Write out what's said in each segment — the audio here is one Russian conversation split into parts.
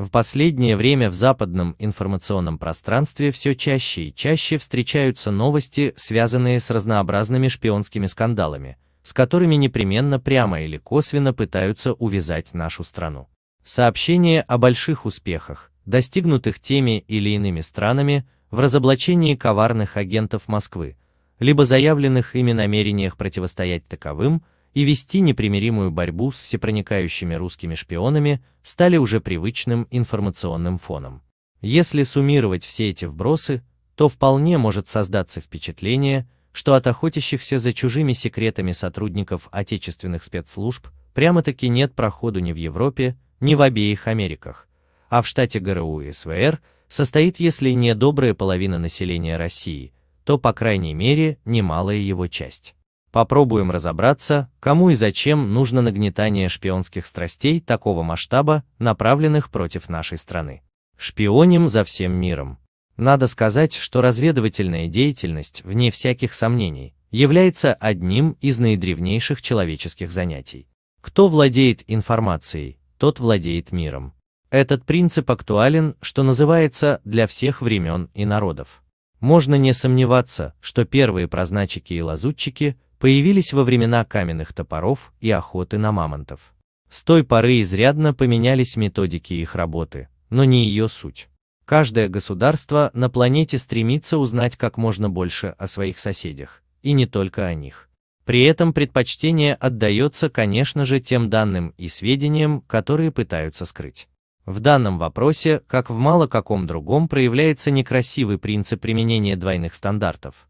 В последнее время в западном информационном пространстве все чаще и чаще встречаются новости, связанные с разнообразными шпионскими скандалами, с которыми непременно прямо или косвенно пытаются увязать нашу страну. Сообщения о больших успехах, достигнутых теми или иными странами в разоблачении коварных агентов Москвы, либо заявленных ими намерениях противостоять таковым, и вести непримиримую борьбу с всепроникающими русскими шпионами стали уже привычным информационным фоном. Если суммировать все эти вбросы, то вполне может создаться впечатление, что от охотящихся за чужими секретами сотрудников отечественных спецслужб прямо-таки нет проходу ни в Европе, ни в обеих Америках, а в штате ГРУ и СВР состоит если не добрая половина населения России, то по крайней мере немалая его часть. Попробуем разобраться, кому и зачем нужно нагнетание шпионских страстей такого масштаба, направленных против нашей страны. Шпионим за всем миром. Надо сказать, что разведывательная деятельность, вне всяких сомнений, является одним из наидревнейших человеческих занятий. Кто владеет информацией, тот владеет миром. Этот принцип актуален, что называется, для всех времен и народов. Можно не сомневаться, что первые прозначики и лазутчики появились во времена каменных топоров и охоты на мамонтов. С той поры изрядно поменялись методики их работы, но не ее суть. Каждое государство на планете стремится узнать как можно больше о своих соседях, и не только о них. При этом предпочтение отдается, конечно же, тем данным и сведениям, которые пытаются скрыть. В данном вопросе, как в мало каком другом, проявляется некрасивый принцип применения двойных стандартов –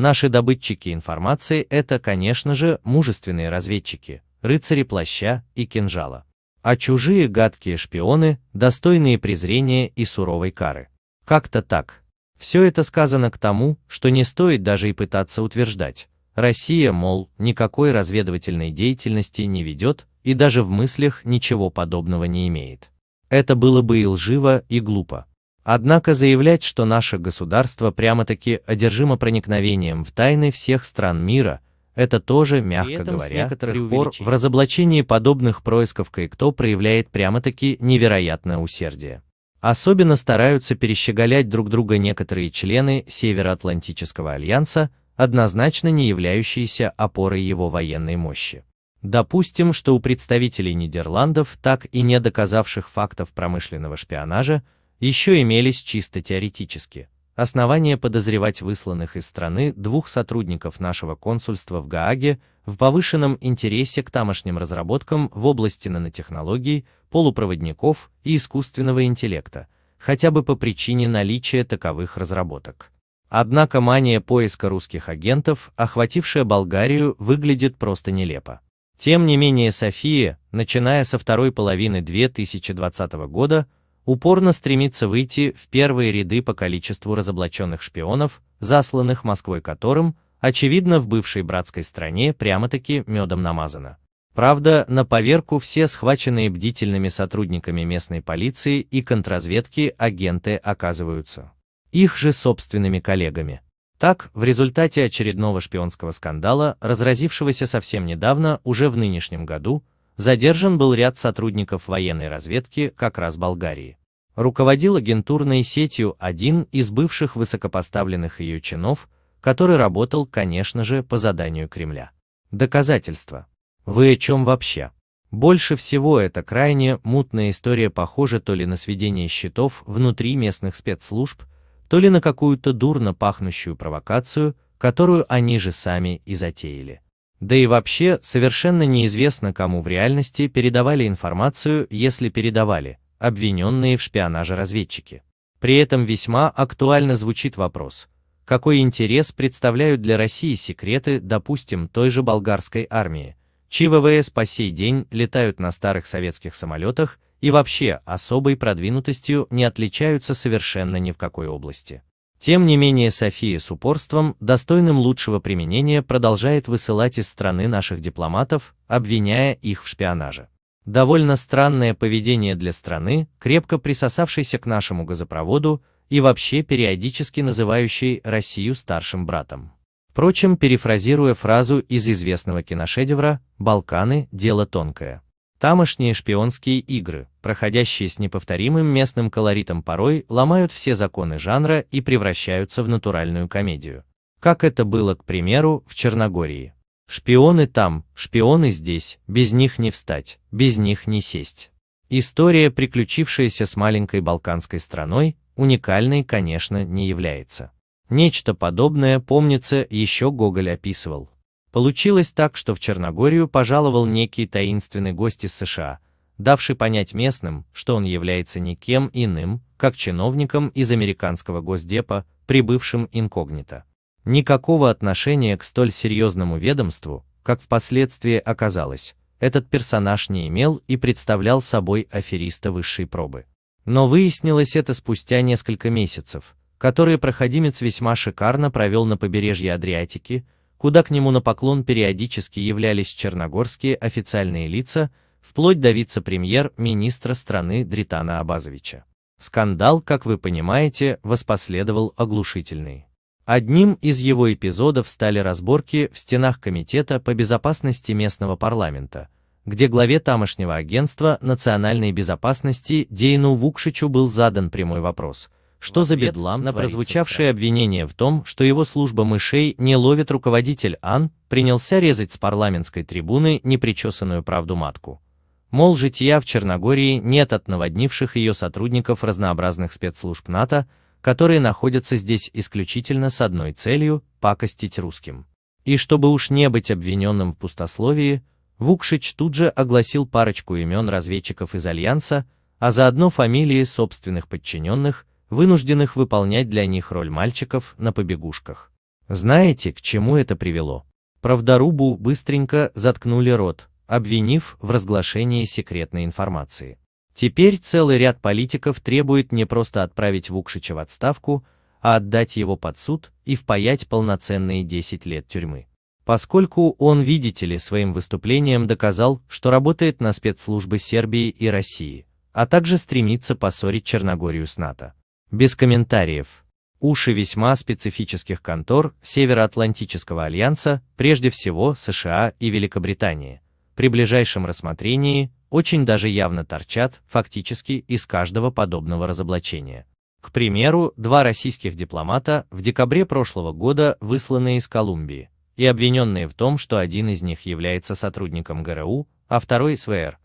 Наши добытчики информации – это, конечно же, мужественные разведчики, рыцари плаща и кинжала. А чужие гадкие шпионы – достойные презрения и суровой кары. Как-то так. Все это сказано к тому, что не стоит даже и пытаться утверждать. Россия, мол, никакой разведывательной деятельности не ведет и даже в мыслях ничего подобного не имеет. Это было бы и лживо, и глупо. Однако заявлять, что наше государство прямо-таки одержимо проникновением в тайны всех стран мира, это тоже, мягко говоря, некоторых пор в разоблачении подобных происков кое-кто проявляет прямо-таки невероятное усердие. Особенно стараются перещеголять друг друга некоторые члены Североатлантического альянса, однозначно не являющиеся опорой его военной мощи. Допустим, что у представителей Нидерландов, так и не доказавших фактов промышленного шпионажа, еще имелись чисто теоретически основания подозревать высланных из страны двух сотрудников нашего консульства в Гааге в повышенном интересе к тамошним разработкам в области нанотехнологий, полупроводников и искусственного интеллекта, хотя бы по причине наличия таковых разработок. Однако мания поиска русских агентов, охватившая Болгарию, выглядит просто нелепо. Тем не менее София, начиная со второй половины 2020 года, упорно стремится выйти в первые ряды по количеству разоблаченных шпионов, засланных Москвой которым, очевидно, в бывшей братской стране прямо-таки медом намазано. Правда, на поверку все схваченные бдительными сотрудниками местной полиции и контрразведки агенты оказываются их же собственными коллегами. Так, в результате очередного шпионского скандала, разразившегося совсем недавно, уже в нынешнем году, Задержан был ряд сотрудников военной разведки как раз Болгарии. Руководил агентурной сетью один из бывших высокопоставленных ее чинов, который работал, конечно же, по заданию Кремля. Доказательства. Вы о чем вообще? Больше всего эта крайне мутная история похожа то ли на сведение счетов внутри местных спецслужб, то ли на какую-то дурно пахнущую провокацию, которую они же сами и затеяли. Да и вообще, совершенно неизвестно, кому в реальности передавали информацию, если передавали, обвиненные в шпионаже разведчики. При этом весьма актуально звучит вопрос, какой интерес представляют для России секреты, допустим, той же болгарской армии, чьи ВВС по сей день летают на старых советских самолетах и вообще особой продвинутостью не отличаются совершенно ни в какой области. Тем не менее София с упорством, достойным лучшего применения, продолжает высылать из страны наших дипломатов, обвиняя их в шпионаже. Довольно странное поведение для страны, крепко присосавшейся к нашему газопроводу и вообще периодически называющей Россию старшим братом. Впрочем, перефразируя фразу из известного киношедевра «Балканы – дело тонкое». Тамошние шпионские игры, проходящие с неповторимым местным колоритом порой, ломают все законы жанра и превращаются в натуральную комедию. Как это было, к примеру, в Черногории. Шпионы там, шпионы здесь, без них не встать, без них не сесть. История, приключившаяся с маленькой балканской страной, уникальной, конечно, не является. Нечто подобное, помнится, еще Гоголь описывал. Получилось так, что в Черногорию пожаловал некий таинственный гость из США, давший понять местным, что он является никем иным, как чиновником из американского госдепа, прибывшим инкогнито. Никакого отношения к столь серьезному ведомству, как впоследствии оказалось, этот персонаж не имел и представлял собой афериста высшей пробы. Но выяснилось это спустя несколько месяцев, которые проходимец весьма шикарно провел на побережье Адриатики, куда к нему на поклон периодически являлись черногорские официальные лица, вплоть до вице-премьер-министра страны Дритана Абазовича. Скандал, как вы понимаете, воспоследовал оглушительный. Одним из его эпизодов стали разборки в стенах Комитета по безопасности местного парламента, где главе тамошнего агентства национальной безопасности Дейну Вукшичу был задан прямой вопрос – что за бедлам на прозвучавшее обвинение в том, что его служба мышей не ловит руководитель Ан, принялся резать с парламентской трибуны непричесанную правду матку. Мол, жития в Черногории нет от наводнивших ее сотрудников разнообразных спецслужб НАТО, которые находятся здесь исключительно с одной целью – пакостить русским. И чтобы уж не быть обвиненным в пустословии, Вукшич тут же огласил парочку имен разведчиков из Альянса, а заодно фамилии собственных подчиненных, вынужденных выполнять для них роль мальчиков на побегушках. Знаете, к чему это привело? Правдорубу быстренько заткнули рот, обвинив в разглашении секретной информации. Теперь целый ряд политиков требует не просто отправить Вукшича в отставку, а отдать его под суд и впаять полноценные 10 лет тюрьмы. Поскольку он, видите ли, своим выступлением доказал, что работает на спецслужбы Сербии и России, а также стремится поссорить Черногорию с НАТО. Без комментариев. Уши весьма специфических контор Североатлантического альянса, прежде всего США и Великобритании, при ближайшем рассмотрении очень даже явно торчат фактически из каждого подобного разоблачения. К примеру, два российских дипломата в декабре прошлого года высланы из Колумбии и обвиненные в том, что один из них является сотрудником ГРУ, а второй СВР,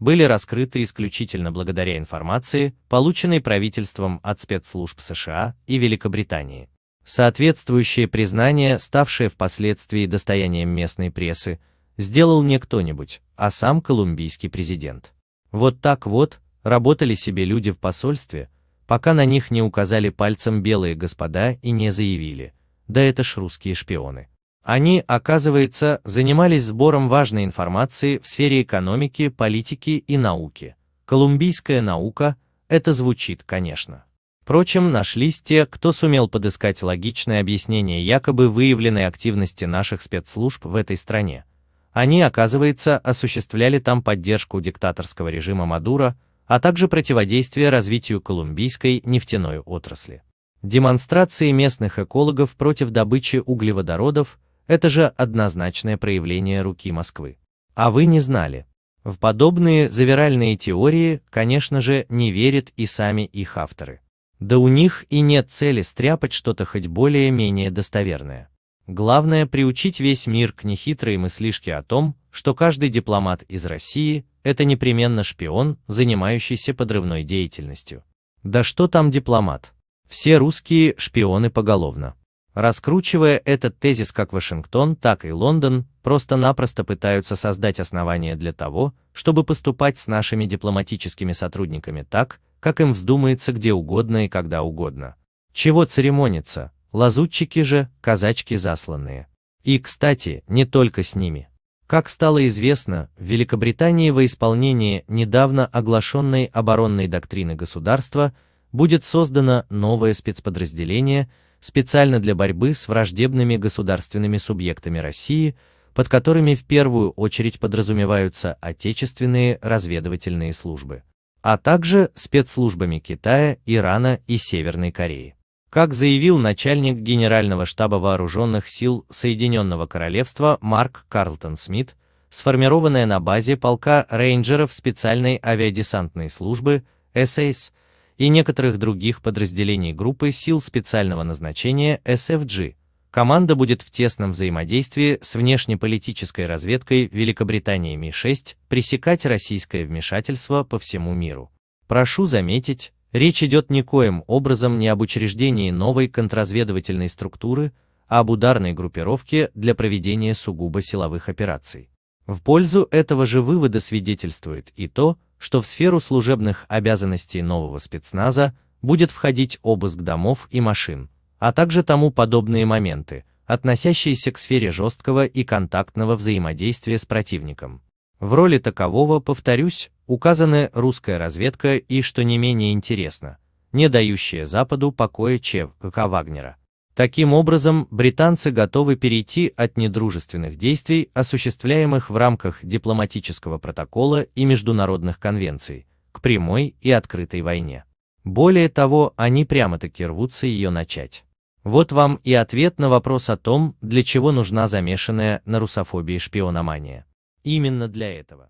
были раскрыты исключительно благодаря информации, полученной правительством от спецслужб США и Великобритании. Соответствующее признание, ставшее впоследствии достоянием местной прессы, сделал не кто-нибудь, а сам колумбийский президент. Вот так вот работали себе люди в посольстве, пока на них не указали пальцем белые господа и не заявили, да это ж русские шпионы. Они, оказывается, занимались сбором важной информации в сфере экономики, политики и науки. Колумбийская наука, это звучит, конечно. Впрочем, нашлись те, кто сумел подыскать логичное объяснение якобы выявленной активности наших спецслужб в этой стране. Они, оказывается, осуществляли там поддержку диктаторского режима Мадура, а также противодействие развитию колумбийской нефтяной отрасли. Демонстрации местных экологов против добычи углеводородов – это же однозначное проявление руки Москвы. А вы не знали. В подобные завиральные теории, конечно же, не верят и сами их авторы. Да у них и нет цели стряпать что-то хоть более-менее достоверное. Главное приучить весь мир к нехитрой мыслишке о том, что каждый дипломат из России – это непременно шпион, занимающийся подрывной деятельностью. Да что там дипломат? Все русские – шпионы поголовно. Раскручивая этот тезис как Вашингтон, так и Лондон просто-напросто пытаются создать основания для того, чтобы поступать с нашими дипломатическими сотрудниками так, как им вздумается где угодно и когда угодно. Чего церемониться, лазутчики же, казачки засланные. И, кстати, не только с ними. Как стало известно, в Великобритании во исполнение недавно оглашенной оборонной доктрины государства будет создано новое спецподразделение – специально для борьбы с враждебными государственными субъектами России, под которыми в первую очередь подразумеваются отечественные разведывательные службы, а также спецслужбами Китая, Ирана и Северной Кореи. Как заявил начальник Генерального штаба Вооруженных сил Соединенного Королевства Марк Карлтон Смит, сформированная на базе полка рейнджеров специальной авиадесантной службы SAS и некоторых других подразделений группы сил специального назначения SFG, команда будет в тесном взаимодействии с внешнеполитической разведкой Великобритании МИ-6 пресекать российское вмешательство по всему миру. Прошу заметить, речь идет никоим образом не об учреждении новой контрразведывательной структуры, а об ударной группировке для проведения сугубо силовых операций. В пользу этого же вывода свидетельствует и то, что в сферу служебных обязанностей нового спецназа будет входить обыск домов и машин, а также тому подобные моменты, относящиеся к сфере жесткого и контактного взаимодействия с противником. В роли такового, повторюсь, указаны русская разведка и, что не менее интересно, не дающая Западу покоя Чев, Вагнера, Таким образом, британцы готовы перейти от недружественных действий, осуществляемых в рамках дипломатического протокола и международных конвенций, к прямой и открытой войне. Более того, они прямо-таки рвутся ее начать. Вот вам и ответ на вопрос о том, для чего нужна замешанная на русофобии шпиономания. Именно для этого.